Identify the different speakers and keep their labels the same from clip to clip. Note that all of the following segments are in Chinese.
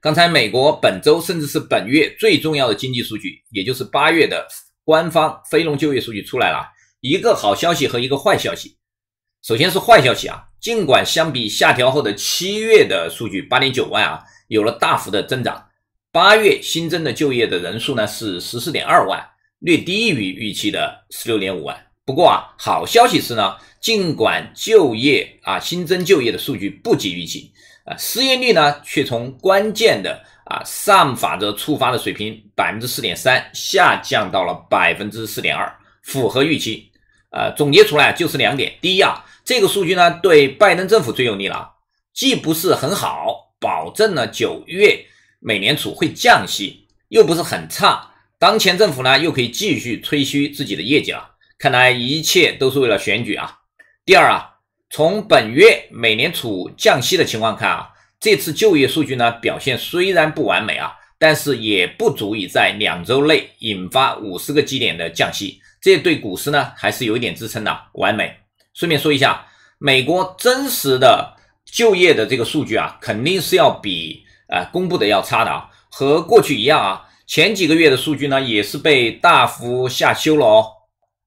Speaker 1: 刚才，美国本周甚至是本月最重要的经济数据，也就是八月的官方非农就业数据出来了。一个好消息和一个坏消息。首先是坏消息啊，尽管相比下调后的七月的数据八点九万啊，有了大幅的增长，八月新增的就业的人数呢是十四点二万，略低于预期的十六点五万。不过啊，好消息是呢。尽管就业啊新增就业的数据不及预期啊，失业率呢却从关键的啊上法则触发的水平百分之四点三下降到了百分之四点二，符合预期啊。总结出来就是两点：第一啊，这个数据呢对拜登政府最有利了，既不是很好，保证了九月美联储会降息，又不是很差，当前政府呢又可以继续吹嘘自己的业绩了。看来一切都是为了选举啊。第二啊，从本月美联储降息的情况看啊，这次就业数据呢表现虽然不完美啊，但是也不足以在两周内引发五十个基点的降息，这对股市呢还是有一点支撑的。完美。顺便说一下，美国真实的就业的这个数据啊，肯定是要比呃公布的要差的啊，和过去一样啊，前几个月的数据呢也是被大幅下修了哦。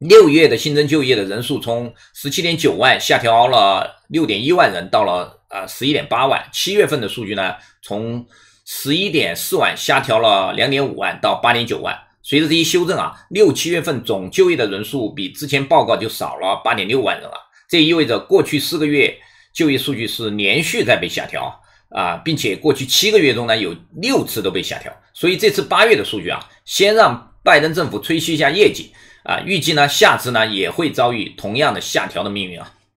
Speaker 1: 六月的新增就业的人数从十七点九万下调了六点一万人，到了呃十一点八万。七月份的数据呢，从十一点四万下调了两点五万到八点九万。随着这一修正啊，六七月份总就业的人数比之前报告就少了八点六万人了。这意味着过去四个月就业数据是连续在被下调啊，并且过去七个月中呢有六次都被下调。所以这次八月的数据啊，先让。拜登政府吹嘘一下业绩啊，预计呢，下次呢也会遭遇同样的下调的命运啊。